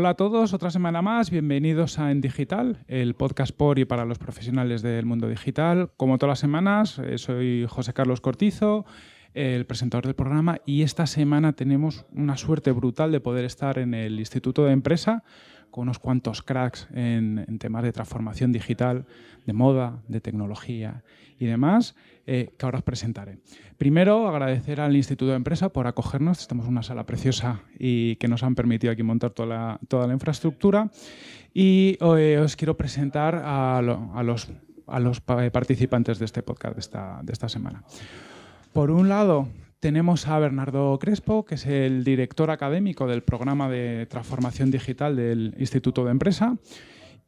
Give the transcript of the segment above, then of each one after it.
Hola a todos, otra semana más, bienvenidos a En Digital, el podcast por y para los profesionales del mundo digital. Como todas las semanas, eh, soy José Carlos Cortizo, el presentador del programa, y esta semana tenemos una suerte brutal de poder estar en el Instituto de Empresa con unos cuantos cracks en, temas de transformación digital, de moda, de tecnología y demás, eh, que ahora os presentaré. Primero, agradecer al Instituto de Empresa por acogernos. Estamos en una sala preciosa y que nos han permitido aquí montar toda la, toda la infraestructura. Y eh, os quiero presentar a, los, a, los, eh, participantes de este podcast de esta, de esta semana. Por un lado, tenemos a Bernardo Crespo, que es el director académico del programa de transformación digital del Instituto de Empresa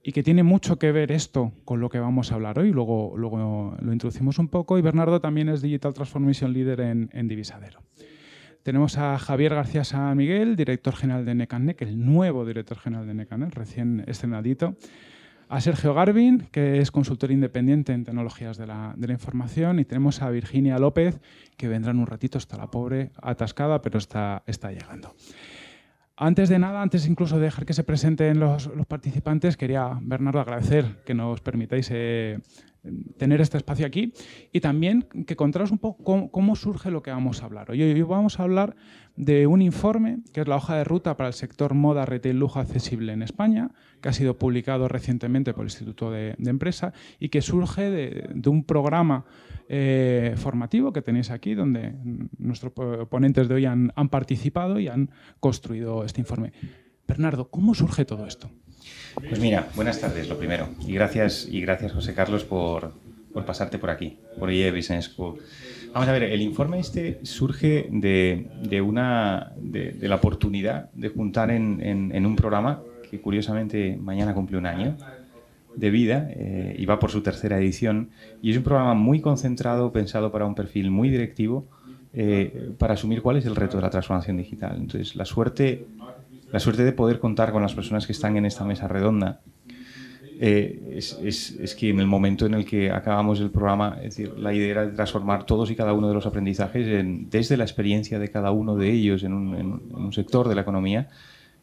y que tiene mucho que ver esto con lo que vamos a hablar hoy. Luego, luego lo introducimos un poco y Bernardo también es Digital Transformation Leader en, en Divisadero. Tenemos a Javier García San Miguel, director general de Necanec, el nuevo director general de Necanec, recién estrenadito. A Sergio Garvin, que es consultor independiente en tecnologías de la, información. Y tenemos a Virginia López, que vendrá en un ratito, está la pobre atascada, pero está, está llegando. Antes de nada, antes incluso de dejar que se presenten los, participantes, quería, Bernardo, agradecer que nos permitáis eh, tener este espacio aquí y también que contaros un poco cómo, surge lo que vamos a hablar. hoy vamos a hablar de un informe que es la hoja de ruta para el sector moda, retail, lujo accesible en España, que ha sido publicado recientemente por el Instituto de, Empresa y que surge de, un programa eh, formativo que tenéis aquí, donde nuestros ponentes de hoy han, participado y han construido este informe. Bernardo, ¿cómo surge todo esto? Pues mira, buenas tardes, lo primero. Y gracias, y gracias José Carlos, por, pasarte por aquí, por IE Business School. Vamos a ver, el informe este surge de, de una, de, la oportunidad de juntar en, en, un programa que curiosamente mañana cumple un año de vida eh, y va por su tercera edición. Y es un programa muy concentrado, pensado para un perfil muy directivo, eh, para asumir cuál es el reto de la transformación digital. Entonces, la suerte, la suerte de poder contar con las personas que están en esta mesa redonda eh, es, es, es, que en el momento en el que acabamos el programa, es decir, la idea era transformar todos y cada uno de los aprendizajes desde la experiencia de cada uno de ellos en un, sector de la economía,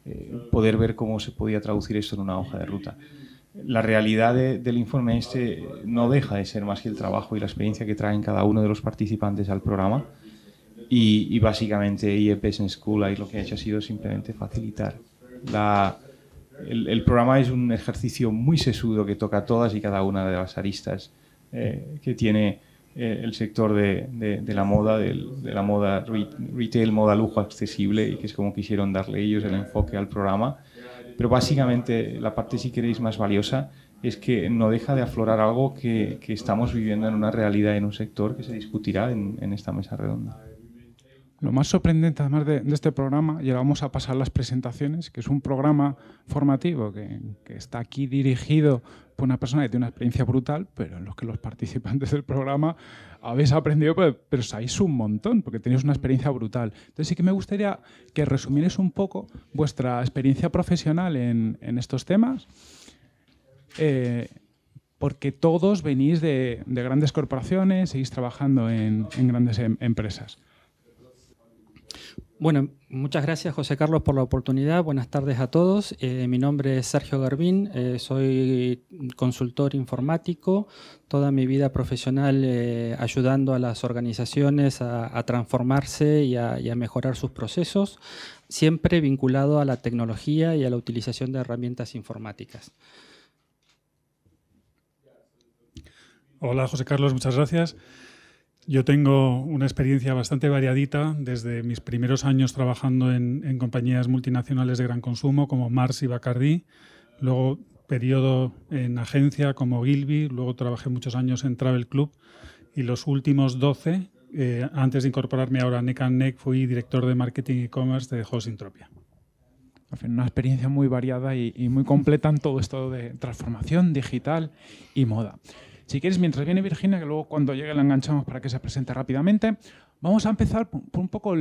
eh, poder ver cómo se podía traducir esto en una hoja de ruta. La realidad del informe este no deja de ser más que el trabajo y la experiencia que traen cada uno de los participantes al programa. Y, y básicamente IEPs en School ahí lo que ha hecho ha sido simplemente facilitar la, el, programa es un ejercicio muy sesudo que toca a todas y cada una de las aristas eh, que tiene eh, el sector de, la moda, de, la moda retail, moda lujo accesible, y que es como quisieron darle ellos el enfoque al programa. Pero básicamente la parte, si queréis, más valiosa es que no deja de aflorar algo que, estamos viviendo en una realidad, en un sector que se discutirá en esta mesa redonda. Lo más sorprendente además de, este programa, y vamos a pasar las presentaciones, que es un programa formativo que, está aquí dirigido por una persona que tiene una experiencia brutal, pero en los que los participantes del programa habéis aprendido, pero, sabéis un montón, porque tenéis una experiencia brutal. Entonces sí que me gustaría que resumierais un poco vuestra experiencia profesional en, estos temas. Eh, porque todos venís de, grandes corporaciones, seguís trabajando en, grandes em, empresas. Bueno, muchas gracias José Carlos por la oportunidad. Buenas tardes a todos. Eh, mi nombre es Sergio Garbín, eh, soy consultor informático, toda mi vida profesional eh, ayudando a las organizaciones a, transformarse y a mejorar sus procesos, siempre vinculado a la tecnología y a la utilización de herramientas informáticas. Hola José Carlos, muchas gracias yo tengo una experiencia bastante variadita desde mis primeros años trabajando en, compañías multinacionales de gran consumo como Mars y Bacardi, luego periodo en agencia como Gilby, luego trabajé muchos años en Travel Club y los últimos 12, eh, antes de incorporarme ahora a Neck fui director de marketing e-commerce de Hosintropia. Una experiencia muy variada y muy completa en todo esto de transformación digital y moda. Si quieres, mientras viene Virginia, que luego cuando llegue la enganchamos para que se presente rápidamente, vamos a empezar por un poco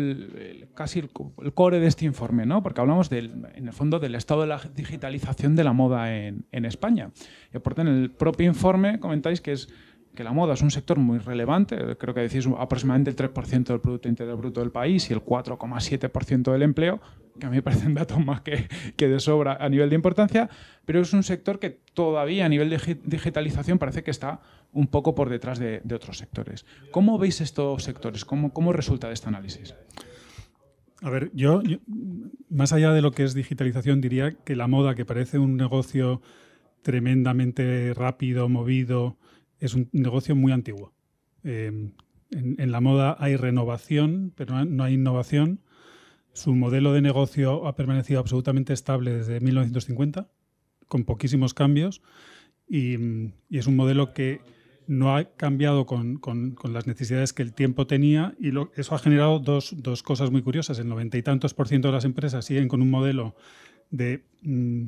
casi el, core de este informe, ¿no? porque hablamos en el fondo del estado de la digitalización de la moda en, España. Y tanto, en el propio informe comentáis que es que la moda es un sector muy relevante, creo que decís aproximadamente el 3% del Producto Interior Bruto del país y el 4,7% del empleo, que a mí me parecen datos más que, de sobra a nivel de importancia, pero es un sector que todavía a nivel de digitalización parece que está un poco por detrás de, otros sectores. ¿Cómo veis estos sectores? ¿Cómo, resulta de este análisis? A ver, yo, más allá de lo que es digitalización, diría que la moda, que parece un negocio tremendamente rápido, movido, es un negocio muy antiguo. Eh, en, la moda hay renovación, pero no hay innovación. Su modelo de negocio ha permanecido absolutamente estable desde 1950, con poquísimos cambios, y, es un modelo que no ha cambiado con, las necesidades que el tiempo tenía y eso ha generado dos, cosas muy curiosas. El noventa y tantos por ciento de las empresas siguen con un modelo de mm,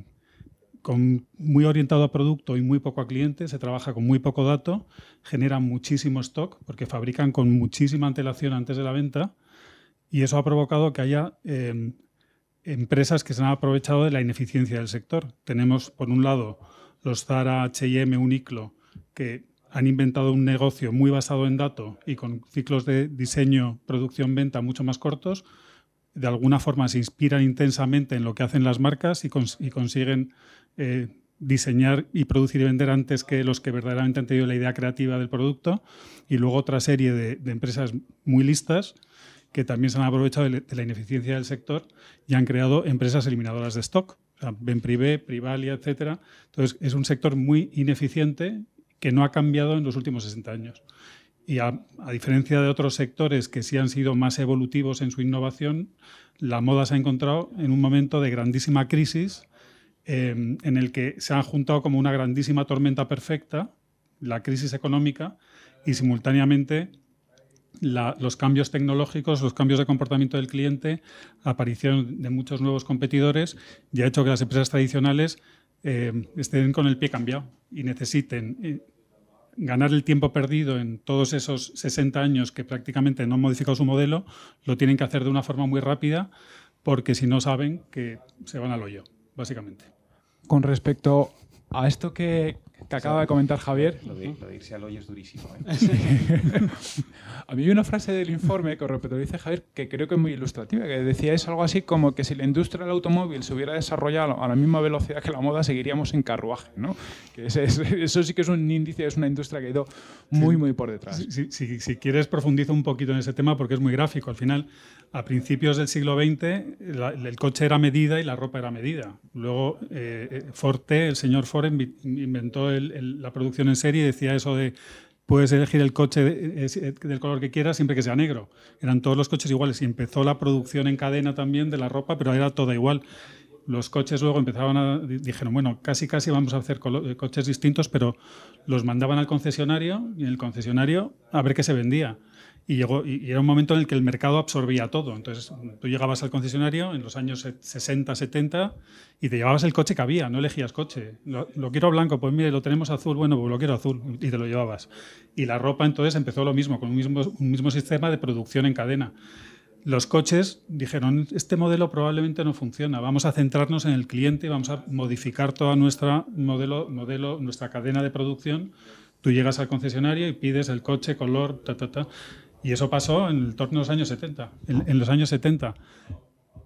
con muy orientado a producto y muy poco a cliente, se trabaja con muy poco dato, generan muchísimo stock porque fabrican con muchísima antelación antes de la venta y eso ha provocado que haya em, empresas que se han aprovechado de la ineficiencia del sector. Tenemos, por un lado, los Zara, H&M, Uniclo que han inventado un negocio muy basado en dato y con ciclos de diseño, producción, venta mucho más cortos, de alguna forma se inspiran intensamente en lo que hacen las marcas y, consiguen eh, diseñar y producir y vender antes que los que verdaderamente han tenido la idea creativa del producto. Y luego otra serie de, empresas muy listas que también se han aprovechado de, la ineficiencia del sector y han creado empresas eliminadoras de stock. O sea, Benprivé, Privalia, etcétera. Entonces, es un sector muy ineficiente que no ha cambiado en los últimos 60 años. Y a, diferencia de otros sectores que sí han sido más evolutivos en su innovación, la moda se ha encontrado en un momento de grandísima crisis eh, en el que se ha juntado como una grandísima tormenta perfecta, la crisis económica y simultáneamente los cambios tecnológicos, los cambios de comportamiento del cliente, aparición de muchos nuevos competidores, y ha hecho que las empresas tradicionales eh, estén con el pie cambiado y necesiten eh, ganar el tiempo perdido en todos esos 60 años que prácticamente no han modificado su modelo, lo tienen que hacer de una forma muy rápida porque si no saben que se van al hoyo, básicamente. Con respecto a esto que, que acaba de comentar Javier. Lo de, lo irse al hoyo es durísimo. ¿eh? a mí hay una frase del informe que dice Javier que creo que es muy ilustrativa, que decía es algo así como que si la industria del automóvil se hubiera desarrollado a la misma velocidad que la moda, seguiríamos en carruaje. ¿no? Que eso sí que es un índice, es una industria que ha ido muy, muy por detrás. Si, quieres, profundizo un poquito en ese tema porque es muy gráfico. Al final, a principios del siglo XX, el coche era medida y la ropa era medida. Luego, eh, eh, Forte, el señor Ford inventó la producción en serie decía eso de puedes elegir el coche eh, del color que quieras siempre que sea negro. Eran todos los coches iguales y empezó la producción en cadena también de la ropa, pero era toda igual los coches luego empezaban a, dijeron, bueno, casi casi vamos a hacer eh, coches distintos, pero los mandaban al concesionario y en el concesionario a ver qué se vendía. Y, llegó, y era un momento en el que el mercado absorbía todo. Entonces tú llegabas al concesionario en los años 60, 70 y te llevabas el coche que había, no elegías coche. Lo, quiero blanco, pues mire, lo tenemos azul, bueno, pues lo quiero azul y te lo llevabas. Y la ropa entonces empezó lo mismo, con un mismo, un mismo sistema de producción en cadena los coches dijeron, este modelo probablemente no funciona, vamos a centrarnos en el cliente, y vamos a modificar toda nuestra, modelo, modelo, nuestra cadena de producción. Tú llegas al concesionario y pides el coche, color, ta, ta, ta. Y eso pasó en torno de los años 70. En, los años 70.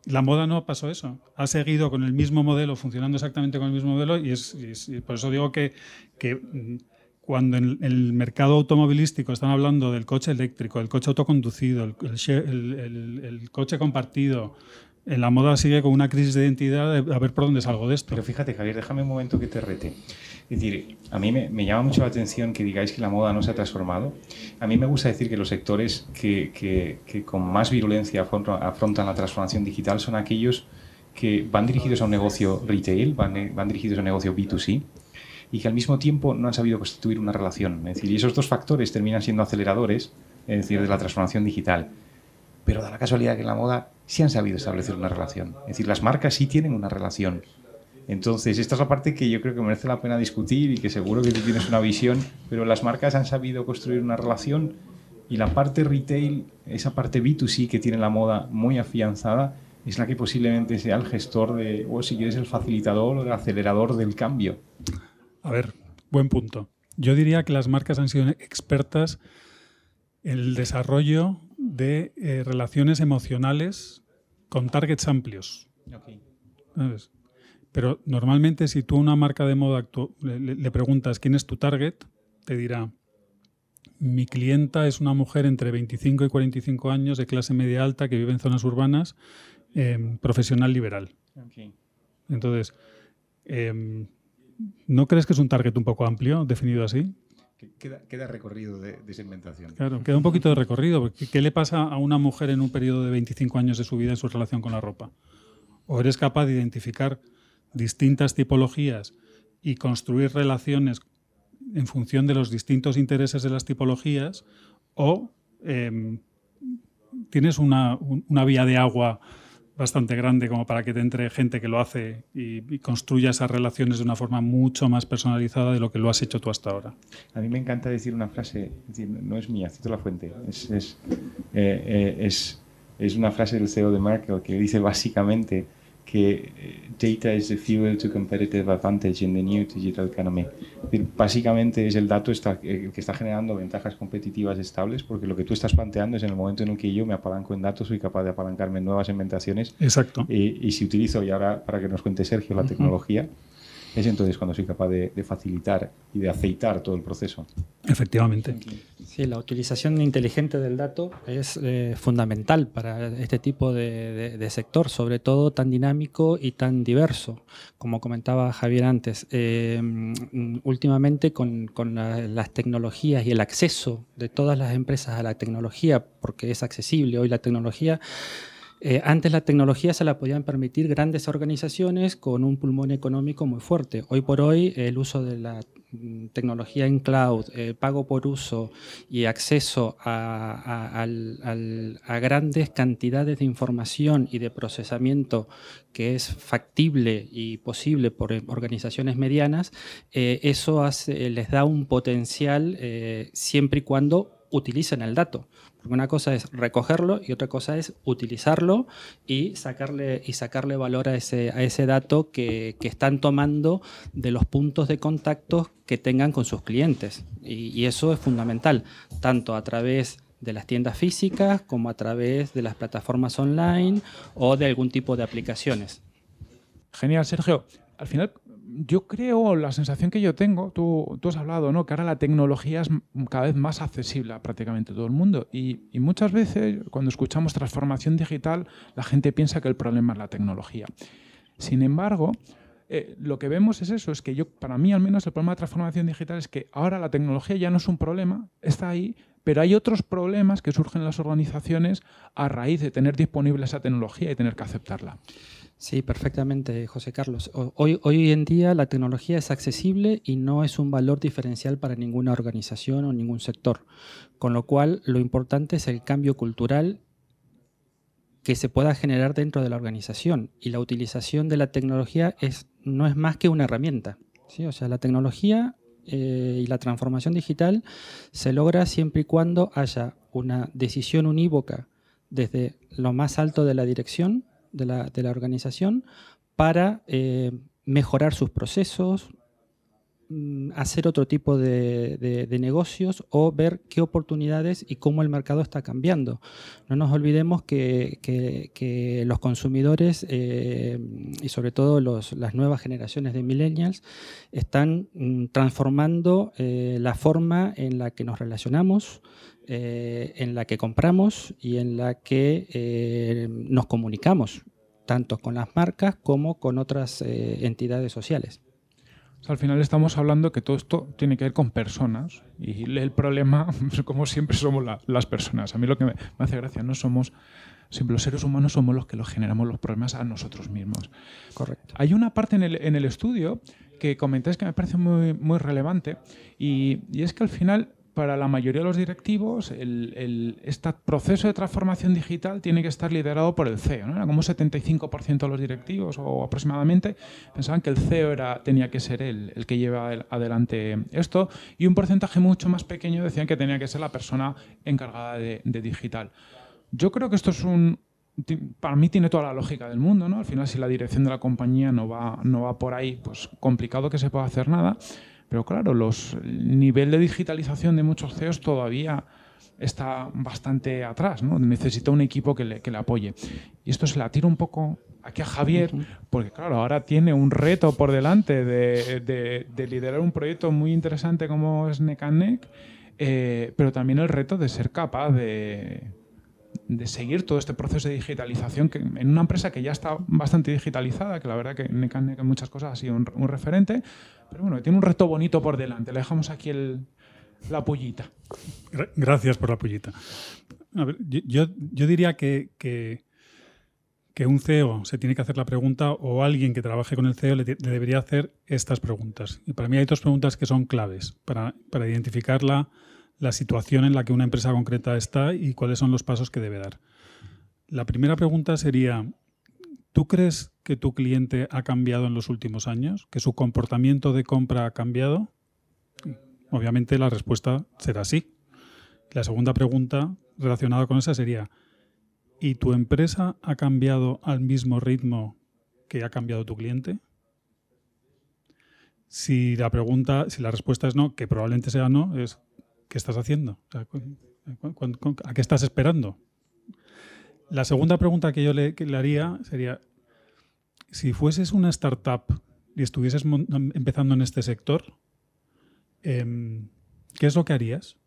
La moda no pasó eso. Ha seguido con el mismo modelo, funcionando exactamente con el mismo modelo, y, es, por eso digo que mm, cuando en el mercado automovilístico están hablando del coche eléctrico, el coche autoconducido, el, coche compartido, en eh, la moda sigue con una crisis de identidad a ver por dónde salgo de esto. Pero fíjate, Javier, déjame un momento que te rete. Es decir, a mí me, llama mucho la atención que digáis que la moda no se ha transformado. A mí me gusta decir que los sectores que, con más virulencia afrontan la transformación digital son aquellos que van dirigidos a un negocio retail, van, van dirigidos a un negocio B2C y que al mismo tiempo no han sabido constituir una relación. Es decir, y esos dos factores terminan siendo aceleradores, es decir, de la transformación digital. Pero da la casualidad que en la moda sí han sabido establecer una relación. Es decir, las marcas sí tienen una relación. Entonces, esta es la parte que yo creo que merece la pena discutir y que seguro que tú tienes una visión, pero las marcas han sabido construir una relación y la parte retail, esa parte B2C que tiene la moda muy afianzada, es la que posiblemente sea el gestor de, o si quieres, el facilitador o el acelerador del cambio. A ver, buen punto. Yo diría que las marcas han sido expertas en el desarrollo de eh, relaciones emocionales con targets amplios. Pero normalmente si tú a una marca de moda le, preguntas quién es tu target, te dirá, mi clienta es una mujer entre 25 y 45 años de clase media alta que vive en zonas urbanas, em, profesional liberal. Entonces, em, ¿No crees que es un target un poco amplio, definido así? Queda, recorrido de, segmentación. Claro, queda un poquito de recorrido. ¿Qué le pasa a una mujer en un periodo de 25 años de su vida en su relación con la ropa? ¿O eres capaz de identificar distintas tipologías y construir relaciones en función de los distintos intereses de las tipologías? ¿O em, tienes una, una vía de agua? bastante grande como para que te entre gente que lo hace y, construya esas relaciones de una forma mucho más personalizada de lo que lo has hecho tú hasta ahora. A mí me encanta decir una frase, no es mía, cito la fuente, es, es, eh, eh, es una frase del CEO de Merkel que dice básicamente que eh, data is the fuel to competitive advantage in the new digital economy. Eh, básicamente es el dato el eh, que está generando ventajas competitivas estables, porque lo que tú estás planteando es en el momento en el que yo me apalanco en datos, soy capaz de apalancarme en nuevas inventaciones. Exacto. Y, si utilizo, y ahora para que nos cuente Sergio, la tecnología, es entonces cuando soy capaz de, de, facilitar y de aceitar todo el proceso. Efectivamente. Sí, la utilización inteligente del dato es eh, fundamental para este tipo de, sector, sobre todo tan dinámico y tan diverso, como comentaba Javier antes. Em, últimamente con, las tecnologías y el acceso de todas las empresas a la tecnología, porque es accesible hoy la tecnología, eh, antes la tecnología se la podían permitir grandes organizaciones con un pulmón económico muy fuerte. Hoy por hoy el uso de la tecnología, tecnología en cloud, eh, pago por uso y acceso a, grandes cantidades de información y de procesamiento que es factible y posible por eh, organizaciones medianas, eh, eso les da un potencial siempre y cuando utilicen el dato. Porque una cosa es recogerlo y otra cosa es utilizarlo y sacarle, y sacarle valor a ese, a ese dato que, están tomando de los puntos de contacto que tengan con sus clientes. Y, y eso es fundamental, tanto a través de las tiendas físicas como a través de las plataformas online o de algún tipo de aplicaciones. Genial, Sergio. Al final, yo creo, la sensación que yo tengo, tú, has hablado, ¿no? Que ahora la tecnología es cada vez más accesible a prácticamente todo el mundo. Y, muchas veces, cuando escuchamos transformación digital, la gente piensa que el problema es la tecnología. Sin embargo, eh, lo que vemos es eso, es que yo, para mí al menos, el problema de transformación digital es que ahora la tecnología ya no es un problema, está ahí, pero hay otros problemas que surgen en las organizaciones a raíz de tener disponible esa tecnología y tener que aceptarla. Sí, perfectamente, José Carlos. Hoy, en día la tecnología es accesible y no es un valor diferencial para ninguna organización o ningún sector, con lo cual lo importante es el cambio cultural que se pueda generar dentro de la organización y la utilización de la tecnología es, no es más que una herramienta. ¿sí? O sea, la tecnología eh, y la transformación digital se logra siempre y cuando haya una decisión unívoca desde lo más alto de la dirección de la, organización para eh, mejorar sus procesos, Mm, hacer otro tipo de, negocios o ver qué oportunidades y cómo el mercado está cambiando. No nos olvidemos que, los consumidores eh, y sobre todo las nuevas generaciones de millennials están mm, transformando eh, la forma en la que nos relacionamos, eh, en la que compramos y en la que nos comunicamos, tanto con las marcas como con otras entidades sociales al final estamos hablando que todo esto tiene que ver con personas y el problema, como siempre, somos las personas. A mí lo que me, hace gracia no somos siempre los seres humanos somos los que los generamos los problemas a nosotros mismos. Correcto. Hay una parte en el, estudio que comentáis que me parece muy, muy relevante y, y, es que al final para la mayoría de los directivos, este proceso de transformación digital tiene que estar liderado por el CEO. Era como 75% de los directivos, o aproximadamente, pensaban que el CEO tenía que ser él, el que lleva adelante esto, y un porcentaje mucho más pequeño decían que tenía que ser la persona encargada de, digital. Yo creo que esto es un, para mí tiene toda la lógica del mundo, Al final, si la dirección de la compañía no va, no va por ahí, pues complicado que se pueda hacer nada. Pero claro, los, el nivel de digitalización de muchos CEOs todavía está bastante atrás, ¿no? necesita un equipo que le, apoye. Y esto se la tiro un poco aquí a Javier, porque claro, ahora tiene un reto por delante de, liderar un proyecto muy interesante como es NECANEC, eh, pero también el reto de ser capaz de de seguir todo este proceso de digitalización que en una empresa que ya está bastante digitalizada, que la verdad que en muchas cosas ha sido un, referente, pero bueno, tiene un reto bonito por delante. Le dejamos aquí el, la pullita. Gracias por la pullita. A ver, yo, yo, diría que, que, que, un CEO se tiene que hacer la pregunta o alguien que trabaje con el CEO le, debería hacer estas preguntas. Y para mí hay dos preguntas que son claves para, para identificarla la situación en la que una empresa concreta está y cuáles son los pasos que debe dar. La primera pregunta sería, ¿tú crees que tu cliente ha cambiado en los últimos años? ¿Que su comportamiento de compra ha cambiado? Obviamente la respuesta será sí. La segunda pregunta relacionada con esa sería, ¿y tu empresa ha cambiado al mismo ritmo que ha cambiado tu cliente? Si la pregunta, si la respuesta es no, que probablemente sea no, es ¿Qué estás haciendo? a qué estás esperando? La segunda pregunta que yo le, haría sería, si fueses una startup y estuvieses empezando en este sector, em, ¿qué es lo que harías?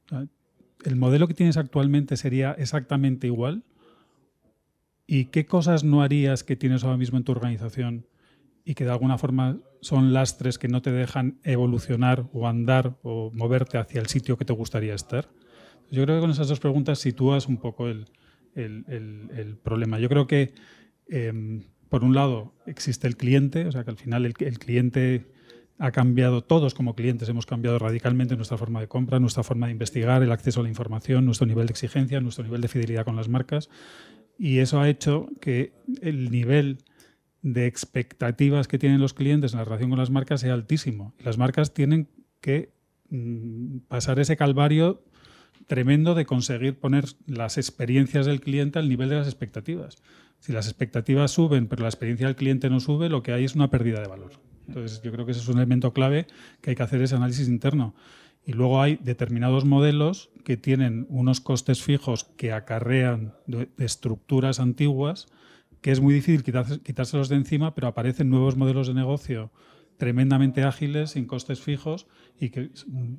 ¿El modelo que tienes actualmente sería exactamente igual? ¿Y qué cosas no harías que tienes ahora mismo en tu organización y que de alguna forma son lastres que no te dejan evolucionar o andar o moverte hacia el sitio que te gustaría estar? Yo creo que con esas dos preguntas sitúas un poco el, el, problema. Yo creo que, em, por un lado, existe el cliente, o sea que al final el, cliente ha cambiado, todos como clientes hemos cambiado radicalmente nuestra forma de compra, nuestra forma de investigar, el acceso a la información, nuestro nivel de exigencia, nuestro nivel de fidelidad con las marcas. Y eso ha hecho que el nivel de expectativas que tienen los clientes en la relación con las marcas es altísimo. las marcas tienen que mm, pasar ese calvario tremendo de conseguir poner las experiencias del cliente al nivel de las expectativas. Si las expectativas suben, pero la experiencia del cliente no sube, lo que hay es una pérdida de valor. Entonces, yo creo que ese es un elemento clave que hay que hacer ese análisis interno. Y luego hay determinados modelos que tienen unos costes fijos que acarrean de, estructuras antiguas que es muy difícil quitárselos de encima, pero aparecen nuevos modelos de negocio tremendamente ágiles, sin costes fijos y que mm,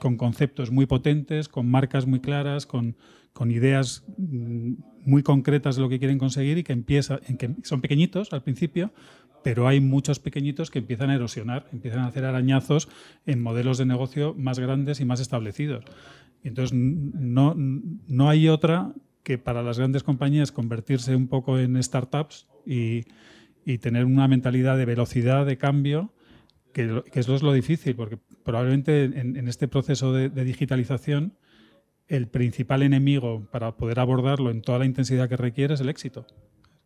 con conceptos muy potentes, con marcas muy claras, con, ideas mm, muy concretas de lo que quieren conseguir y que empieza, en que son pequeñitos al principio, pero hay muchos pequeñitos que empiezan a erosionar, empiezan a hacer arañazos en modelos de negocio más grandes y más establecidos. Entonces, no, no hay otra que para las grandes compañías convertirse un poco en startups y, tener una mentalidad de velocidad de cambio, que, eso es lo difícil, porque probablemente en, este proceso de, de, digitalización el principal enemigo para poder abordarlo en toda la intensidad que requiere es el éxito.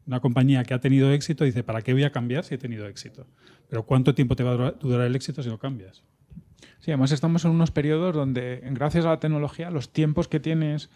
Una compañía que ha tenido éxito dice, ¿para qué voy a cambiar si he tenido éxito? Pero ¿cuánto tiempo te va a durar el éxito si no cambias? Sí, además estamos en unos periodos donde, gracias a la tecnología, los tiempos que tienes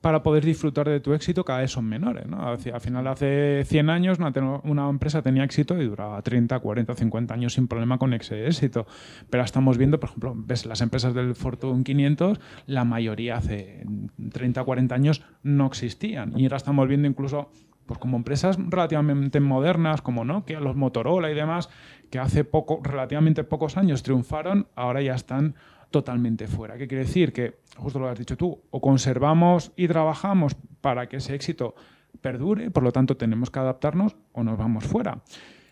para poder disfrutar de tu éxito cada vez son menores. Al final, hace 100 años una, empresa tenía éxito y duraba 30, 40, 50 años sin problema con ese éxito. Pero estamos viendo, por ejemplo, ves las empresas del Fortune 500, la mayoría hace 30, 40 años no existían. Y ahora estamos viendo incluso pues como empresas relativamente modernas como no, a los Motorola y demás, que hace poco, relativamente pocos años triunfaron, ahora ya están totalmente fuera. ¿Qué quiere decir? Que, justo lo has dicho tú, o conservamos y trabajamos para que ese éxito perdure, por lo tanto tenemos que adaptarnos o nos vamos fuera.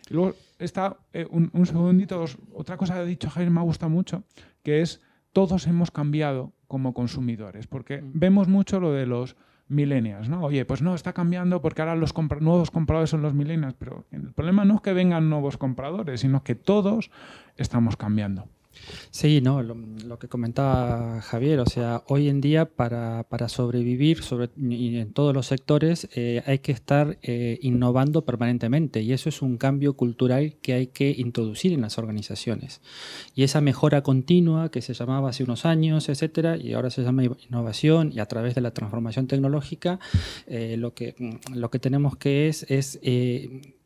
luego está, eh, un, segundito, otra cosa que ha dicho Javier me gusta mucho, que es todos hemos cambiado como consumidores, porque mm. vemos mucho lo de los millennials, ¿no? Oye, pues no, está cambiando porque ahora los nuevos compradores son los millennials, pero el problema no es que vengan nuevos compradores, sino que todos estamos cambiando. Sí, no, lo, que comentaba Javier, o sea, hoy en día para, sobrevivir sobre, en todos los sectores eh, hay que estar eh, innovando permanentemente y eso es un cambio cultural que hay que introducir en las organizaciones. Y esa mejora continua que se llamaba hace unos años, etcétera, y ahora se llama innovación y a través de la transformación tecnológica, eh, lo, que, lo que tenemos que es, es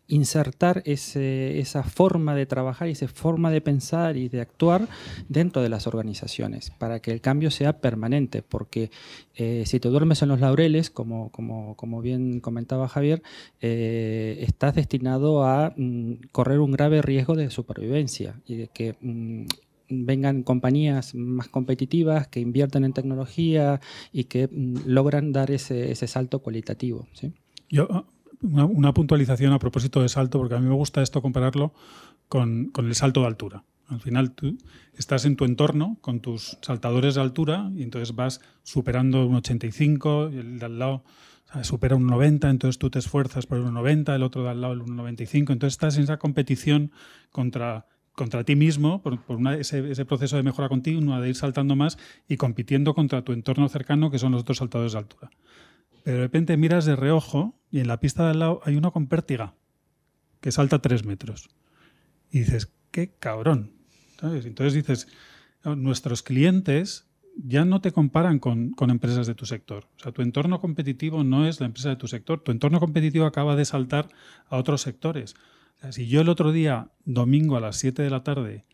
insertar esa forma de trabajar y esa forma de pensar y de actuar dentro de las organizaciones para que el cambio sea permanente, porque eh, si te duermes en los laureles, como, como, bien comentaba Javier, eh, estás destinado a mm, correr un grave riesgo de supervivencia y de que... Mm, vengan compañías más competitivas que inviertan en tecnología y que mm, logran dar ese, ese salto cualitativo. Yo una, puntualización a propósito de salto, porque a mí me gusta esto compararlo con, el salto de altura. Al final tú estás en tu entorno con tus saltadores de altura y entonces vas superando un 85, el de al lado supera un 90, entonces tú te esfuerzas por un 90, el otro de al lado el 95. entonces estás en esa competición contra, contra ti mismo, por, ese, proceso de mejora continua, de ir saltando más y compitiendo contra tu entorno cercano, que son los otros saltadores de altura. Pero de repente miras de reojo y en la pista de al lado hay uno con pértiga que salta tres metros. Y dices, qué cabrón. Entonces dices, nuestros clientes ya no te comparan con, empresas de tu sector. O sea, tu entorno competitivo no es la empresa de tu sector. Tu entorno competitivo acaba de saltar a otros sectores. si yo el otro día, domingo a las 7 de la tarde,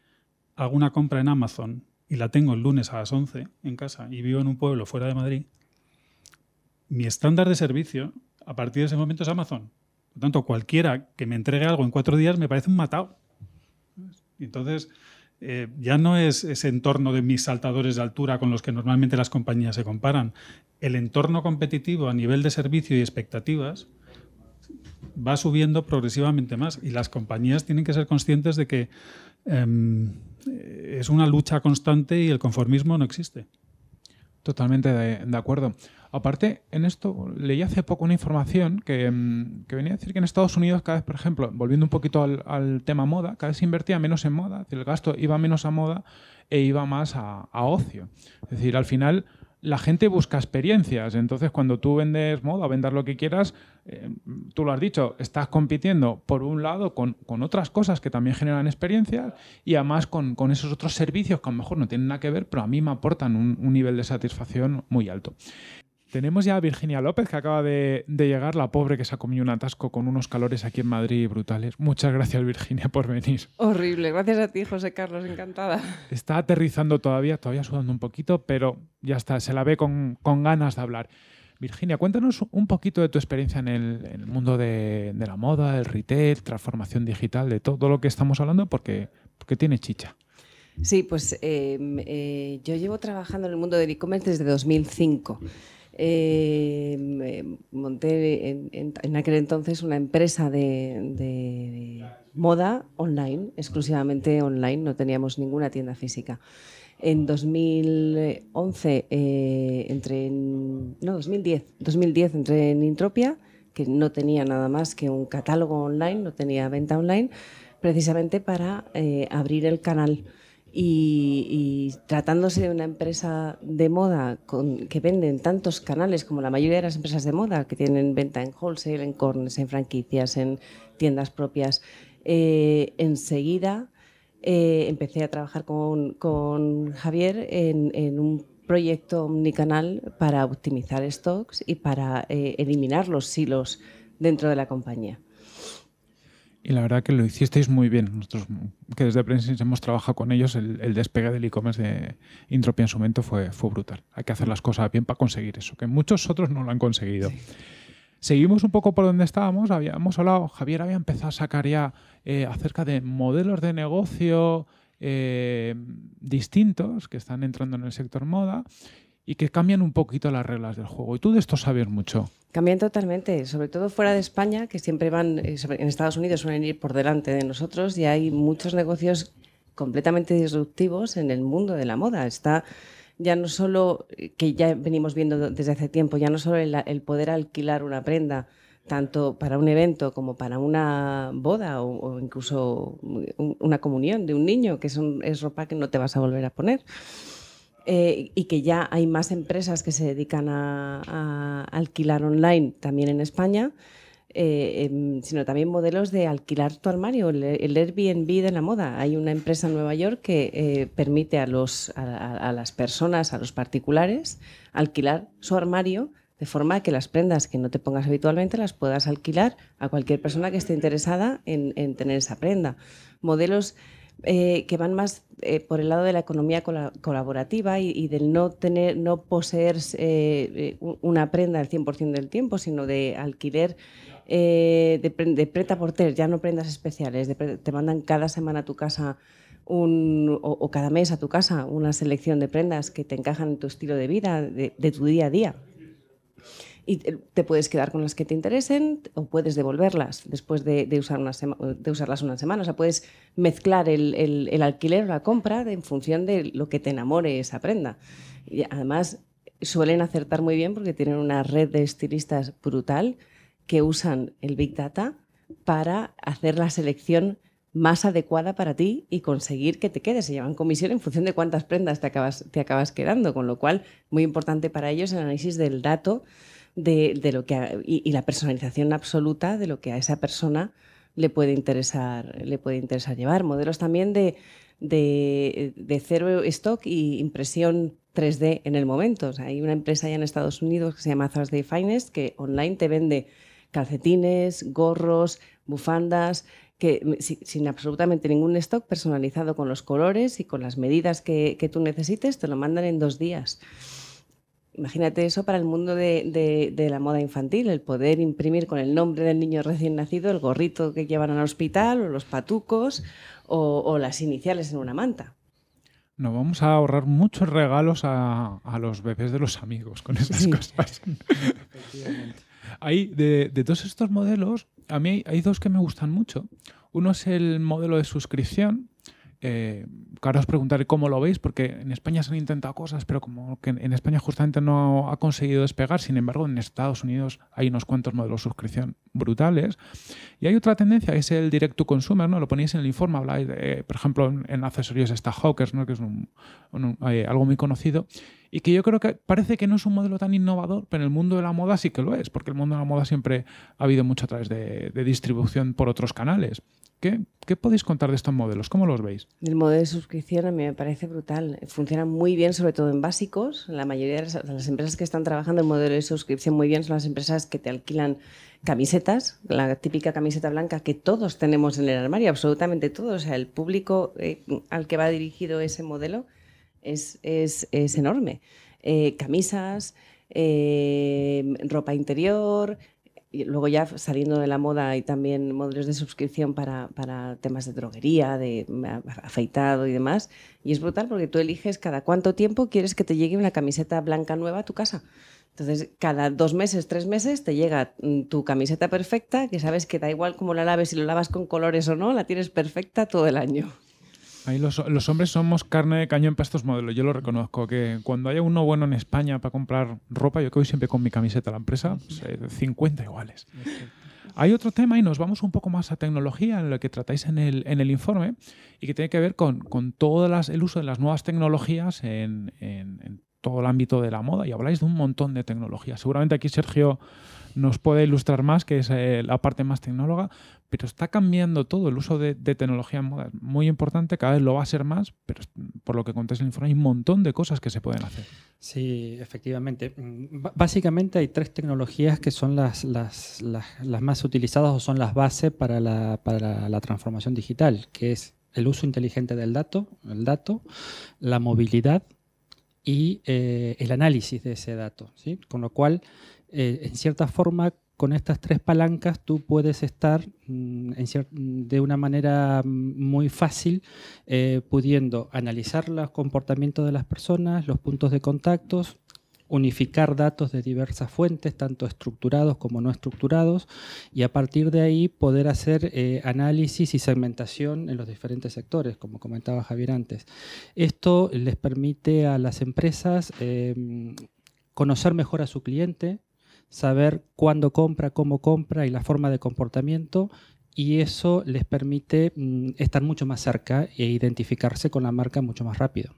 hago una compra en Amazon y la tengo el lunes a las 11 en casa y vivo en un pueblo fuera de Madrid, mi estándar de servicio a partir de ese momento es Amazon. Por lo tanto, cualquiera que me entregue algo en cuatro días me parece un matado. Entonces, eh, ya no es ese entorno de mis saltadores de altura con los que normalmente las compañías se comparan. El entorno competitivo a nivel de servicio y expectativas va subiendo progresivamente más y las compañías tienen que ser conscientes de que em, es una lucha constante y el conformismo no existe. Totalmente de, acuerdo. Aparte, en esto leí hace poco una información mm, que, venía a decir que en Estados Unidos cada vez, por ejemplo, volviendo un poquito al, tema moda, cada vez se invertía menos en moda, es el gasto iba menos a moda e iba más a, ocio. Es decir, al final la gente busca experiencias. Entonces, cuando tú vendes moda, vendas lo que quieras, eh, tú lo has dicho, estás compitiendo por un lado con, otras cosas que también generan experiencias y además con, con, esos otros servicios que a lo mejor no tienen nada que ver, pero a mí me aportan un, un nivel de satisfacción muy alto. Tenemos ya a Virginia López, que acaba de, llegar, la pobre que se ha comido un atasco con unos calores aquí en Madrid brutales. Muchas gracias, Virginia, por venir. Horrible, gracias a ti, José Carlos, encantada. Está aterrizando todavía, todavía sudando un poquito, pero ya está, se la ve con, ganas de hablar. Virginia, cuéntanos un poquito de tu experiencia en el, mundo de, la moda, el retail, transformación digital, de todo lo que estamos hablando, porque, porque tiene chicha. Sí, pues em, eh, yo llevo trabajando en el mundo del e-commerce desde 2005. Eh, monté en, aquel entonces una empresa de, moda online, exclusivamente online, no teníamos ninguna tienda física. En 2011, eh, entre en, no, 2010, 2010 entré en Intropia, que no tenía nada más que un catálogo online, no tenía venta online, precisamente para eh, abrir el canal y, tratándose de una empresa de moda que vende en tantos canales como la mayoría de las empresas de moda, que tienen venta en wholesale, en corners, en franquicias, en tiendas propias, eh, enseguida eh, empecé a trabajar con, Javier en, un proyecto omnicanal para optimizar stocks y para eh, eliminar los silos dentro de la compañía. Y la verdad que lo hicisteis muy bien. Nosotros, que desde Prensis hemos trabajado con ellos, el, despegue del e-commerce de Intropia en su momento fue, fue brutal. Hay que hacer las cosas bien para conseguir eso, que muchos otros no lo han conseguido. Seguimos un poco por donde estábamos. Habíamos hablado, Javier había empezado a sacar ya eh, acerca de modelos de negocio eh, distintos que están entrando en el sector moda y que cambian un poquito las reglas del juego. Y tú de esto sabes mucho. Cambian totalmente, sobre todo fuera de España, que siempre van, eh, en Estados Unidos suelen ir por delante de nosotros y hay muchos negocios completamente disruptivos en el mundo de la moda. Está ya no solo, eh, que ya venimos viendo desde hace tiempo, ya no solo el, poder alquilar una prenda, tanto para un evento como para una boda o, incluso una comunión de un niño, que es ropa que no te vas a volver a poner eh, y que ya hay más empresas que se dedican a, alquilar online también en España, eh, em, sino también modelos de alquilar tu armario, el, Airbnb de la moda. Hay una empresa en Nueva York que eh, permite a, los, las personas, a los particulares, alquilar su armario de forma que las prendas que no te pongas habitualmente las puedas alquilar a cualquier persona que esté interesada en, en tener esa prenda. Modelos eh, que van más eh, por el lado de la economía colaborativa y, del no tener, no poseer eh, una prenda al 100% del tiempo, sino de alquiler de, de preta porter, ya no prendas especiales, te mandan cada semana a tu casa o, cada mes a tu casa una selección de prendas que te encajan en tu estilo de vida, de tu día a día y te puedes quedar con las que te interesen o puedes devolverlas después de, usar una de usarlas una semana. O sea, puedes mezclar el, el, alquiler o la compra en función de lo que te enamore esa prenda. Y además, suelen acertar muy bien porque tienen una red de estilistas brutal que usan el Big Data para hacer la selección más adecuada para ti y conseguir que te quedes. Se llevan comisión en función de cuántas prendas te acabas, te acabas quedando, con lo cual muy importante para ellos el análisis del dato de, lo que y, la personalización absoluta de lo que a esa persona le puede interesar, le puede interesar llevar. Modelos también de, de, cero stock y impresión 3D en el momento. hay una empresa ya en Estados Unidos que se llama Thursday Finest que online te vende calcetines, gorros, bufandas, que mm, sin absolutamente ningún stock personalizado con los colores y con las medidas que tú necesites, te lo mandan en dos días. Imagínate eso para el mundo de, la moda infantil, el poder imprimir con el nombre del niño recién nacido el gorrito que llevan al hospital o los patucos o, las iniciales en una manta. Nos vamos a ahorrar muchos regalos a, los bebés de los amigos con esas cosas. Hay, de, todos estos modelos, a mí hay dos que me gustan mucho. Uno es el modelo de suscripción, eh, os preguntaré cómo lo veis, porque en España se han intentado cosas, pero como que en España justamente no ha conseguido despegar, sin embargo en Estados Unidos hay unos cuantos modelos de suscripción brutales. Y hay otra tendencia, es el direct to consumer, ¿no? Lo ponéis en el informe, habláis, por ejemplo, en, accesorios está Hawkers, ¿no? que es eh, algo muy conocido, y que yo creo que parece que no es un modelo tan innovador, pero en el mundo de la moda sí que lo es, porque el mundo de la moda siempre ha habido mucho a través de, distribución por otros canales. ¿Qué, podéis contar de estos modelos? ¿Cómo los veis? El modelo de suscripción a mí me parece brutal. Funciona muy bien, sobre todo en básicos. La mayoría de las, empresas que están trabajando en modelo de suscripción muy bien son las empresas que te alquilan camisetas, la típica camiseta blanca que todos tenemos en el armario, absolutamente todos. O sea, el público eh, al que va dirigido ese modelo es, enorme. Eh, camisas, eh, ropa interior, y luego ya saliendo de la moda y también modelos de suscripción para, para, temas de droguería, de afeitado y demás. Y es brutal porque tú eliges cada cuánto tiempo quieres que te llegue una camiseta blanca nueva a tu casa. Entonces, cada dos meses, tres meses, te llega mm, tu camiseta perfecta, que sabes que da igual cómo la laves, si lo lavas con colores o no, la tienes perfecta todo el año. Ahí los, hombres somos carne de cañón en pastos modelos, yo lo reconozco, que cuando haya uno bueno en España para comprar ropa, yo que voy siempre con mi camiseta a la empresa, 50 pues, eh, iguales. Hay otro tema y nos vamos un poco más a tecnología, en lo que tratáis en el, informe, y que tiene que ver con, todo el uso de las nuevas tecnologías en, todo el ámbito de la moda. Y habláis de un montón de tecnologías. Seguramente aquí Sergio nos puede ilustrar más, que es eh, la parte más tecnóloga, pero está cambiando todo. El uso de, tecnología muy importante, cada vez lo va a ser más, pero por lo que conté en el informe hay un montón de cosas que se pueden hacer. Sí, efectivamente. Mm, básicamente hay tres tecnologías que son las, las, más utilizadas o son las bases para la, transformación digital, que es el uso inteligente del dato, el dato, la movilidad y eh, el análisis de ese dato. Con lo cual, eh, en cierta forma, con estas tres palancas tú puedes estar mm, mm, de una manera mm, muy fácil eh, pudiendo analizar los comportamientos de las personas, los puntos de contacto, unificar datos de diversas fuentes, tanto estructurados como no estructurados, y a partir de ahí poder hacer eh, análisis y segmentación en los diferentes sectores, como comentaba Javier antes. Esto les permite a las empresas em, conocer mejor a su cliente, saber cuándo compra, cómo compra y la forma de comportamiento y eso les permite mm, estar mucho más cerca e identificarse con la marca mucho más rápido.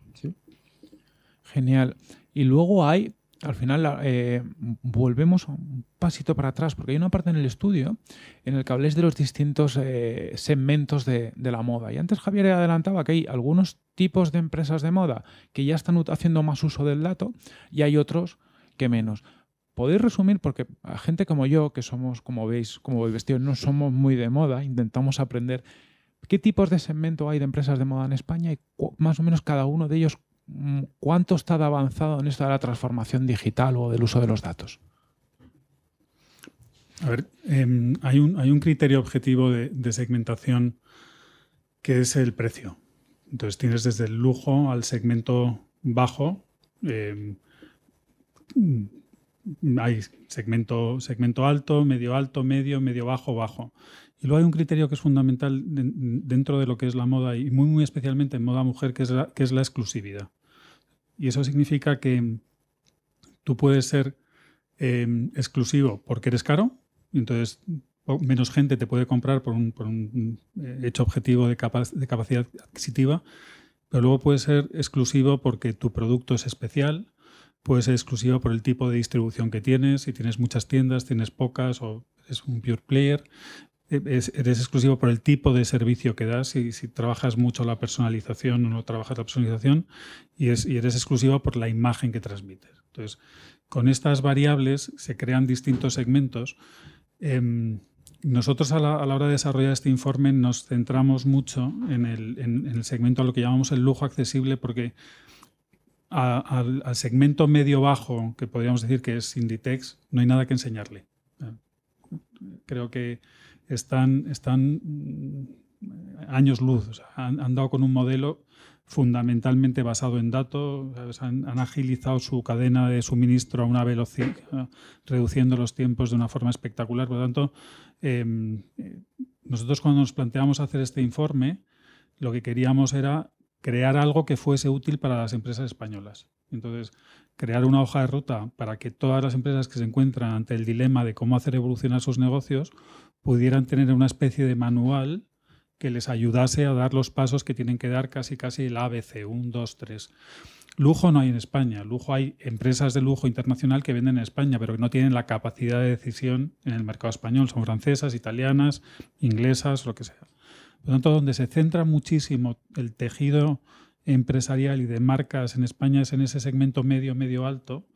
Genial. Y luego hay, al final, eh, volvemos un pasito para atrás, porque hay una parte en el estudio en el que habléis de los distintos eh, segmentos de, de, la moda. Y antes Javier adelantaba que hay algunos tipos de empresas de moda que ya están haciendo más uso del dato y hay otros que menos podéis resumir, porque a gente como yo, que somos, como veis, como voy vestido, no somos muy de moda, intentamos aprender qué tipos de segmento hay de empresas de moda en España y más o menos cada uno de ellos mm, cuánto está avanzado en esto de la transformación digital o del uso de los datos. A ver, em, hay, un, criterio objetivo de, segmentación que es el precio. Entonces tienes desde el lujo al segmento bajo, em, hay segmento, segmento alto, medio alto, medio, medio bajo, bajo. Y luego hay un criterio que es fundamental dentro de lo que es la moda y muy, muy especialmente en moda mujer, que es la, que es la exclusividad. Y eso significa que tú puedes ser em, exclusivo porque eres caro, entonces menos gente te puede comprar por un, eh, hecho objetivo de, de capacidad adquisitiva, pero luego puedes ser exclusivo porque tu producto es especial, puede ser exclusivo por el tipo de distribución que tienes. Si tienes muchas tiendas, tienes pocas o es un pure player, e-, eres exclusivo por el tipo de servicio que das, si, si trabajas mucho la personalización o no trabajas la personalización, y, eres exclusivo por la imagen que transmites. Entonces, con estas variables se crean distintos segmentos. Em, nosotros a la, hora de desarrollar este informe nos centramos mucho en el, en el segmento a lo que llamamos el lujo accesible porque al, segmento medio-bajo, que podríamos decir que es Inditex, no hay nada que enseñarle. Creo que están, están mm, años luz, han, dado con un modelo fundamentalmente basado en datos, han, agilizado su cadena de suministro a una velocidad, reduciendo los tiempos de una forma espectacular. Por lo tanto, em, eh, nosotros cuando nos planteamos hacer este informe, lo que queríamos era crear algo que fuese útil para las empresas españolas. Entonces, crear una hoja de ruta para que todas las empresas que se encuentran ante el dilema de cómo hacer evolucionar sus negocios pudieran tener una especie de manual que les ayudase a dar los pasos que tienen que dar casi casi el ABC, 1, 2, 3. Lujo no hay en España, lujo hay empresas de lujo internacional que venden en España, pero que no tienen la capacidad de decisión en el mercado español, son francesas, italianas, inglesas, lo que sea. Por lo tanto, donde se centra muchísimo el tejido empresarial y de marcas en España es en ese segmento medio, medio alto,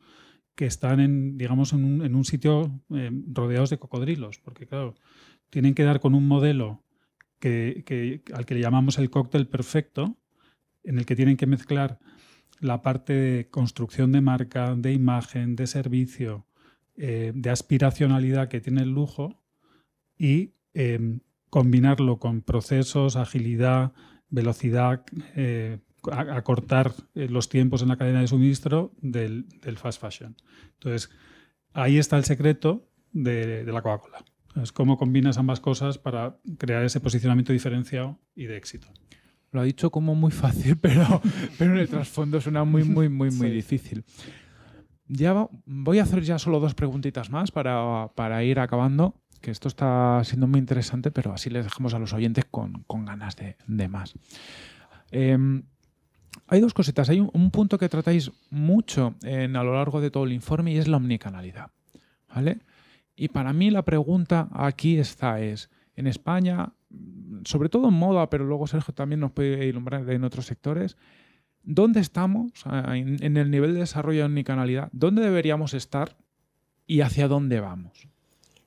que están en, digamos, en un, sitio eh, rodeados de cocodrilos, porque claro, tienen que dar con un modelo que, al que le llamamos el cóctel perfecto, en el que tienen que mezclar la parte de construcción de marca, de imagen, de servicio, eh, de aspiracionalidad que tiene el lujo y em, combinarlo con procesos, agilidad, velocidad, eh, acortar eh, los tiempos en la cadena de suministro del, fast fashion. Entonces, ahí está el secreto de, la Coca-Cola. Es cómo combinas ambas cosas para crear ese posicionamiento diferenciado y de éxito. Lo ha dicho como muy fácil, pero, pero en el trasfondo suena muy, muy, muy, muy difícil. Ya voy a hacer ya solo dos preguntitas más para ir acabando que esto está siendo muy interesante, pero así les dejamos a los oyentes con, ganas de, de más. Em, hay dos cositas. Hay un, punto que tratáis mucho en, a lo largo de todo el informe y es la omnicanalidad. ¿vale? Y para mí la pregunta aquí está es, en España, sobre todo en moda, pero luego Sergio también nos puede ilumbrar en otros sectores, ¿dónde estamos en, en el nivel de desarrollo de omnicanalidad? ¿Dónde deberíamos estar y hacia dónde vamos?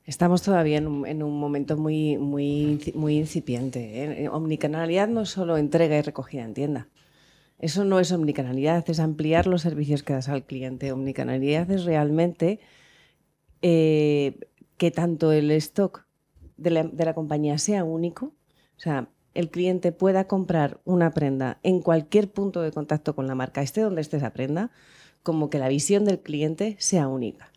Estamos todavía en un, momento muy, muy, muy incipiente. ¿eh? Eh, omnicanalidad no es solo entrega y recogida en tienda. Eso no es omnicanalidad, es ampliar los servicios que das al cliente. Omnicanalidad es realmente eh, que tanto el stock de la, de la compañía sea único, o sea, el cliente pueda comprar una prenda en cualquier punto de contacto con la marca, esté donde esté esa prenda, como que la visión del cliente sea única.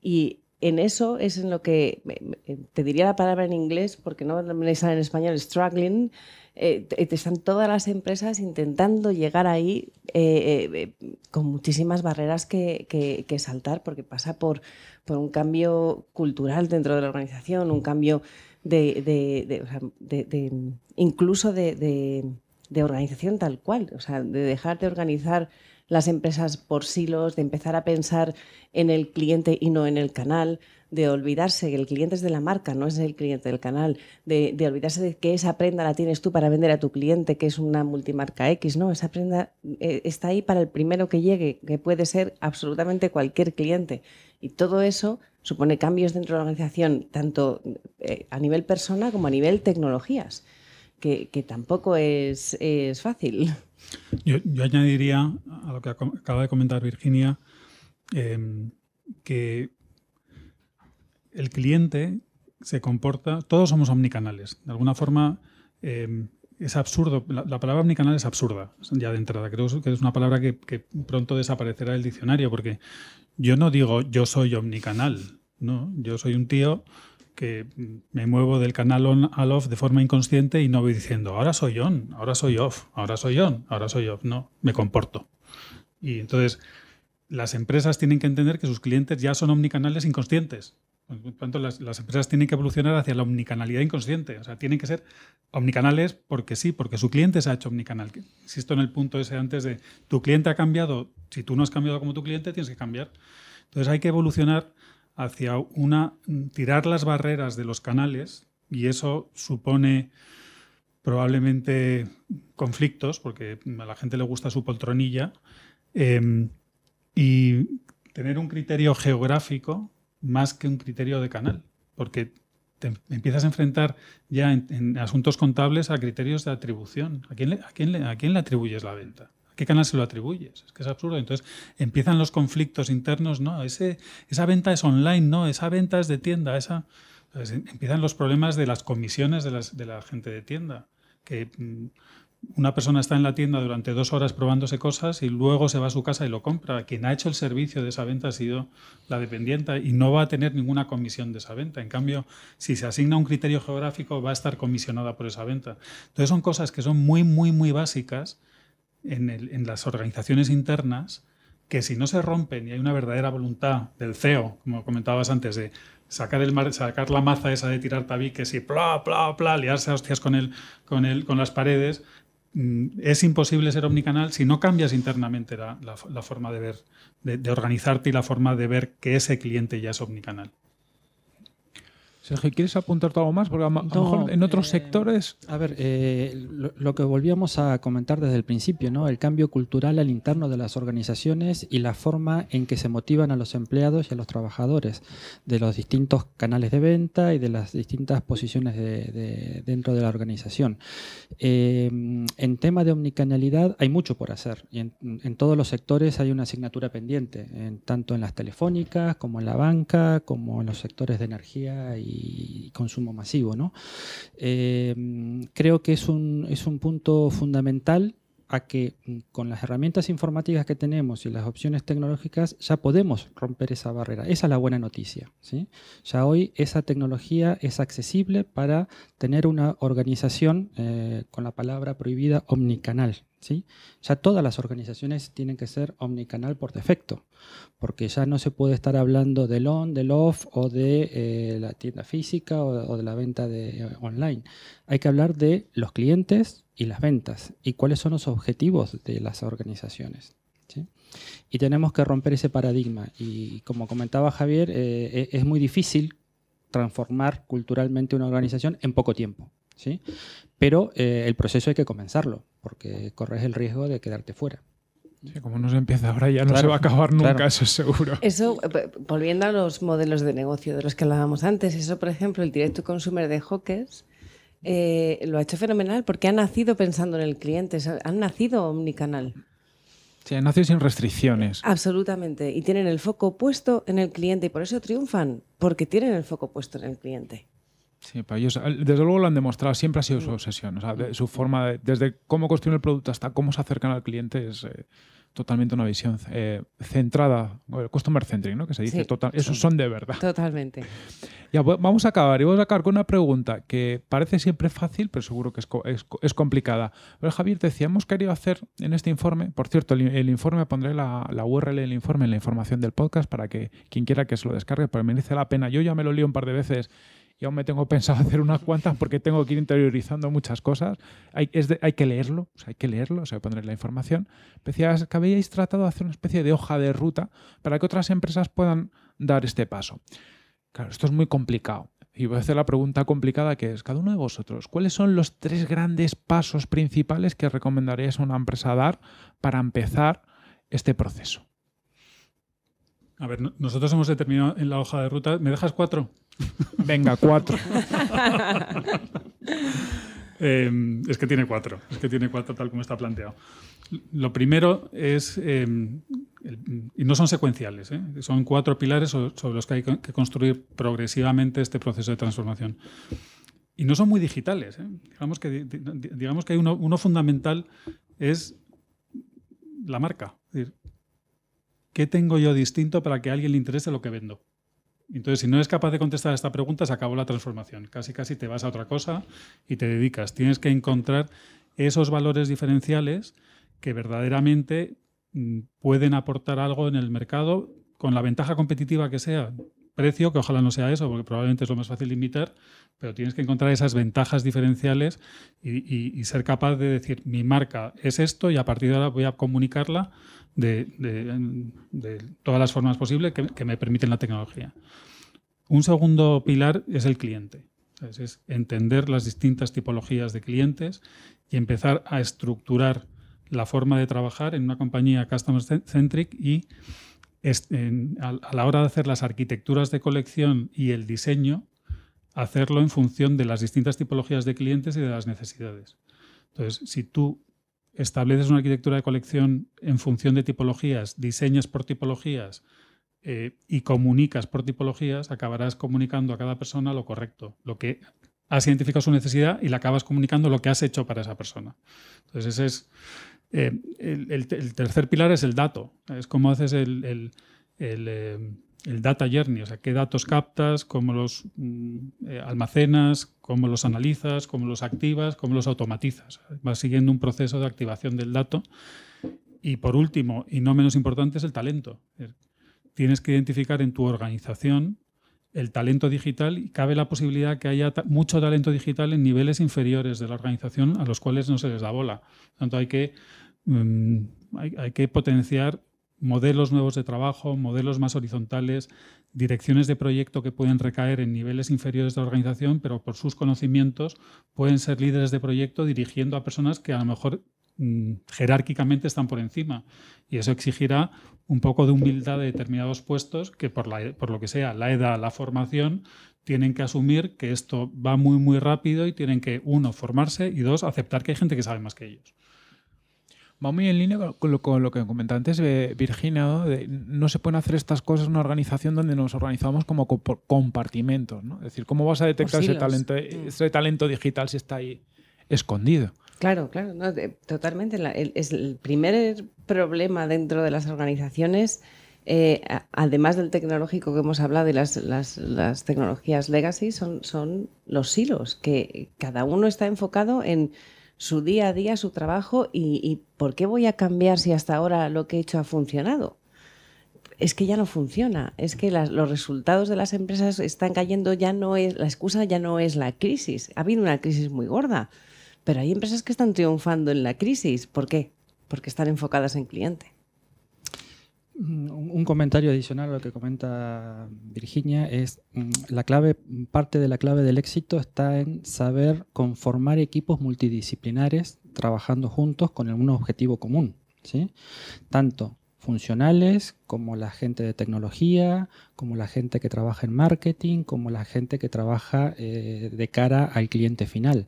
Y en eso es en lo que, eh, te diría la palabra en inglés, porque no me sale en español, struggling, eh, están todas las empresas intentando llegar ahí eh, con muchísimas barreras que, que, saltar, porque pasa por, por un cambio cultural dentro de la organización, un cambio de, de, de incluso de, organización tal cual, o sea, de dejar de organizar las empresas por silos, de empezar a pensar en el cliente y no en el canal, de olvidarse que el cliente es de la marca, no es el cliente del canal, de, olvidarse de que esa prenda la tienes tú para vender a tu cliente, que es una multimarca X, no, esa prenda eh, está ahí para el primero que llegue, que puede ser absolutamente cualquier cliente. Y todo eso supone cambios dentro de la organización, tanto eh, a nivel persona como a nivel tecnologías, que, tampoco es, es fácil. Yo, añadiría a lo que acaba de comentar Virginia em, que el cliente se comporta, todos somos omnicanales. De alguna forma em, es absurdo, la, palabra omnicanal es absurda, ya de entrada. Creo que es una palabra que, que pronto desaparecerá del diccionario porque yo no digo yo soy omnicanal, no, yo soy un tío que me muevo del canal on al off de forma inconsciente y no voy diciendo, ahora soy on, ahora soy off, ahora soy on, ahora soy off. No, me comporto. Y entonces las empresas tienen que entender que sus clientes ya son omnicanales inconscientes. Por tanto, las, empresas tienen que evolucionar hacia la omnicanalidad inconsciente. O sea, tienen que ser omnicanales porque sí, porque su cliente se ha hecho omnicanal. Insisto en el punto ese antes de tu cliente ha cambiado. Si tú no has cambiado como tu cliente, tienes que cambiar. Entonces hay que evolucionar hacia una tirar las barreras de los canales y eso supone probablemente conflictos porque a la gente le gusta su poltronilla em, y tener un criterio geográfico más que un criterio de canal porque te empiezas a enfrentar ya en, asuntos contables a criterios de atribución a quién le atribuyes la venta qué canal se lo atribuyes? Es que es absurdo. Entonces empiezan los conflictos internos, ¿no? Ese, esa venta es online, ¿no? Esa venta es de tienda, esa... empiezan los problemas de las comisiones de, de la gente de tienda, que mm, una persona está en la tienda durante dos horas probándose cosas y luego se va a su casa y lo compra. Quien ha hecho el servicio de esa venta ha sido la dependiente y no va a tener ninguna comisión de esa venta. En cambio, si se asigna un criterio geográfico, va a estar comisionada por esa venta. Entonces son cosas que son muy, muy, muy básicas en, las organizaciones internas que si no se rompen y hay una verdadera voluntad del CEO, como comentabas antes, de sacar, el sacar la maza esa de tirar tabiques y bla, bla, bla, liarse a hostias con, el, con, el, con las paredes, mm, es imposible ser omnicanal si no cambias internamente la, forma de ver, de, organizarte y la forma de ver que ese cliente ya es omnicanal. Sergio, ¿quieres apuntarte algo más? Porque a, lo mejor en otros eh, sectores. A ver, eh, lo, que volvíamos a comentar desde el principio, ¿no? El cambio cultural al interno de las organizaciones y la forma en que se motivan a los empleados y a los trabajadores de los distintos canales de venta y de las distintas posiciones de, dentro de la organización. Eh, en tema de omnicanalidad hay mucho por hacer en, todos los sectores hay una asignatura pendiente, tanto en las telefónicas como en la banca, como en los sectores de energía y consumo masivo. ¿no? Eh, creo que es un, es un punto fundamental a que mm, con las herramientas informáticas que tenemos y las opciones tecnológicas ya podemos romper esa barrera. Esa es la buena noticia. ¿sí? Ya hoy esa tecnología es accesible para tener una organización eh, con la palabra prohibida omnicanal. ¿sí? Ya todas las organizaciones tienen que ser omnicanal por defecto, porque ya no se puede estar hablando del on, del off o de eh, la tienda física o, de la venta de, eh, online. Hay que hablar de los clientes, y las ventas y cuáles son los objetivos de las organizaciones. Y tenemos que romper ese paradigma. Y como comentaba Javier, eh, e, es muy difícil transformar culturalmente una organización en poco tiempo. ¿sí? Pero eh, el proceso hay que comenzarlo, porque corres el riesgo de quedarte fuera. como no se empieza ahora, ya no se va a acabar nunca, eso es seguro. Eso, eh, volviendo a los modelos de negocio de los que hablábamos antes, eso, por ejemplo, el directo Consumer de Hawkers, eh, lo ha hecho fenomenal porque ha nacido pensando en el cliente, han nacido omnicanal. Sí, han nacido sin restricciones. Absolutamente, y tienen el foco puesto en el cliente y por eso triunfan, porque tienen el foco puesto en el cliente ellos, desde luego lo han demostrado, siempre ha sido su mm. obsesión. Mm. su forma, desde cómo construyen el producto hasta cómo se acercan al cliente, es eh, totalmente una visión eh, centrada, customer centric, ¿no? Que se dice, total, esos son de verdad. Totalmente. Ya, vamos a acabar, y vamos a acabar con una pregunta que parece siempre fácil, pero seguro que es, complicada. Pero Javier, decía, hemos querido hacer en este informe, por cierto, el, informe, pondré la, URL del informe en la información del podcast para que quien quiera que se lo descargue, porque merece la pena. Yo ya me lo lío un par de veces yo me tengo pensado hacer unas cuantas porque tengo que ir interiorizando muchas cosas. Hay, que leerlo, hay que leerlo, o sea, poner la información. Decías que habéis tratado de hacer una especie de hoja de ruta para que otras empresas puedan dar este paso. Claro, esto es muy complicado. Y voy a hacer la pregunta complicada que es, cada uno de vosotros, ¿cuáles son los tres grandes pasos principales que recomendaríais a una empresa dar para empezar este proceso? A ver, nosotros hemos determinado en la hoja de ruta. ¿Me dejas cuatro? Venga, cuatro. Em, es que tiene cuatro. Es que tiene cuatro tal como está planteado. Lo primero es. Em, y no son secuenciales, ¿eh? son cuatro pilares sobre los que hay que construir progresivamente este proceso de transformación. Y no son muy digitales. ¿eh? Digamos, que, digamos que hay uno, uno fundamental es la marca. Es decir, ¿qué tengo yo distinto para que a alguien le interese lo que vendo? Entonces, si no eres capaz de contestar a esta pregunta, se acabó la transformación. Casi, casi te vas a otra cosa y te dedicas. Tienes que encontrar esos valores diferenciales que verdaderamente mm, pueden aportar algo en el mercado con la ventaja competitiva que sea precio, que ojalá no sea eso, porque probablemente es lo más fácil de imitar, pero tienes que encontrar esas ventajas diferenciales y, ser capaz de decir, mi marca es esto y a partir de ahora voy a comunicarla de, todas las formas posibles que, me permiten la tecnología. Un segundo pilar es el cliente. Es entender las distintas tipologías de clientes y empezar a estructurar la forma de trabajar en una compañía customer centric y a, la hora de hacer las arquitecturas de colección y el diseño, hacerlo en función de las distintas tipologías de clientes y de las necesidades. Entonces, si tú estableces una arquitectura de colección en función de tipologías, diseñas por tipologías eh, y comunicas por tipologías, acabarás comunicando a cada persona lo correcto, lo que has identificado su necesidad y la acabas comunicando lo que has hecho para esa persona. Entonces, ese es eh, el, tercer pilar es el dato, es cómo haces el, eh, data journey, o sea, qué datos captas, cómo los mm, eh, almacenas, cómo los analizas, cómo los activas, cómo los automatizas. Vas siguiendo un proceso de activación del dato. Y por último, y no menos importante, es el talento. Tienes que identificar en tu organización el talento digital y cabe la posibilidad que haya mucho talento digital en niveles inferiores de la organización a los cuales no se les da bola. Tanto hay que Mm, hay, que potenciar modelos nuevos de trabajo, modelos más horizontales, direcciones de proyecto que pueden recaer en niveles inferiores de organización, pero por sus conocimientos pueden ser líderes de proyecto dirigiendo a personas que a lo mejor mm, jerárquicamente están por encima. Y eso exigirá un poco de humildad de determinados puestos que por, por lo que sea, la edad, la formación, tienen que asumir que esto va muy, muy rápido y tienen que, uno, formarse y dos, aceptar que hay gente que sabe más que ellos va muy en línea con lo, que comentaba antes eh, Virginia, ¿no? se pueden hacer estas cosas en una organización donde nos organizamos como compartimentos, ¿no? Es decir, ¿cómo vas a detectar ese mm. talento, digital si está ahí escondido? Claro, claro, totalmente. el, primer problema dentro de las organizaciones, eh, además del tecnológico que hemos hablado y las, tecnologías legacy, son, son los hilos, que cada uno está enfocado en su día a día, su trabajo y, ¿por qué voy a cambiar si hasta ahora lo que he hecho ha funcionado? es que ya no funciona, es que los resultados de las empresas están cayendo, ya no es, la excusa ya no es la crisis, ha habido una crisis muy gorda, pero hay empresas que están triunfando en la crisis, ¿por qué? Porque están enfocadas en cliente. Mm, un comentario adicional a lo que comenta Virginia es mm, la clave, parte de la clave del éxito está en saber conformar equipos multidisciplinares trabajando juntos con un objetivo común, ¿sí? Tanto funcionales, como la gente de tecnología, como la gente que trabaja en marketing, como la gente que trabaja eh, de cara al cliente final.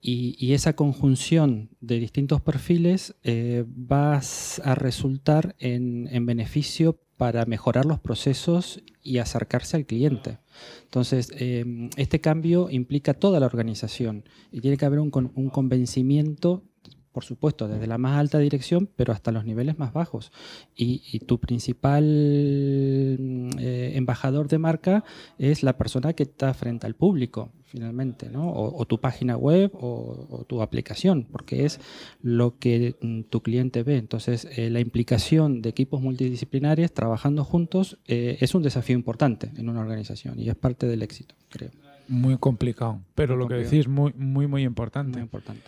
Y, esa conjunción de distintos perfiles eh, va a resultar en, beneficio para mejorar los procesos y acercarse al cliente. Entonces, eh, este cambio implica toda la organización y tiene que haber un, un convencimiento por supuesto, desde la más alta dirección, pero hasta los niveles más bajos. Y, tu principal mm, eh, embajador de marca es la persona que está frente al público, finalmente, ¿no? O, tu página web o, tu aplicación, porque es lo que mm, tu cliente ve. Entonces, eh, la implicación de equipos multidisciplinarios trabajando juntos eh, es un desafío importante en una organización y es parte del éxito, creo. Muy complicado, pero lo que decís muy, muy, muy importante. Muy importante.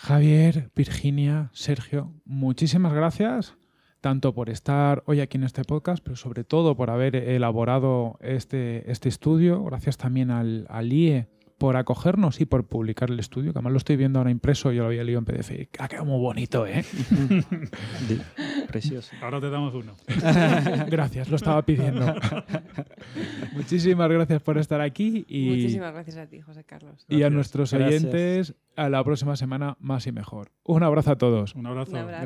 Javier, Virginia, Sergio, muchísimas gracias tanto por estar hoy aquí en este podcast, pero sobre todo por haber elaborado este, este estudio. Gracias también al, IE por acogernos y por publicar el estudio, que además lo estoy viendo ahora impreso, yo lo había leído en PDF. ha ah, quedado muy bonito, ¿eh? Precioso. Ahora te damos uno. gracias, lo estaba pidiendo. Muchísimas gracias por estar aquí. Y, Muchísimas gracias a ti, José Carlos. Y a nuestros oyentes a la próxima semana más y mejor. Un abrazo a todos. Un abrazo.